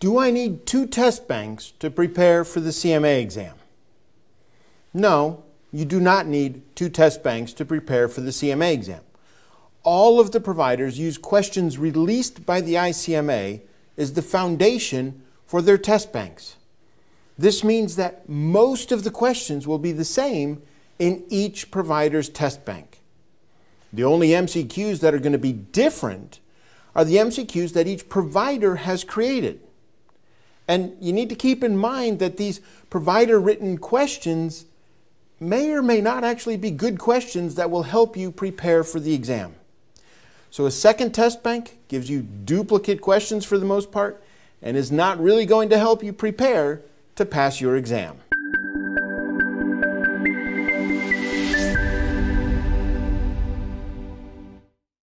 Do I need two test banks to prepare for the CMA exam? No, you do not need two test banks to prepare for the CMA exam. All of the providers use questions released by the ICMA as the foundation for their test banks. This means that most of the questions will be the same in each provider's test bank. The only MCQs that are going to be different are the MCQs that each provider has created. And you need to keep in mind that these provider written questions may or may not actually be good questions that will help you prepare for the exam. So, a second test bank gives you duplicate questions for the most part and is not really going to help you prepare to pass your exam.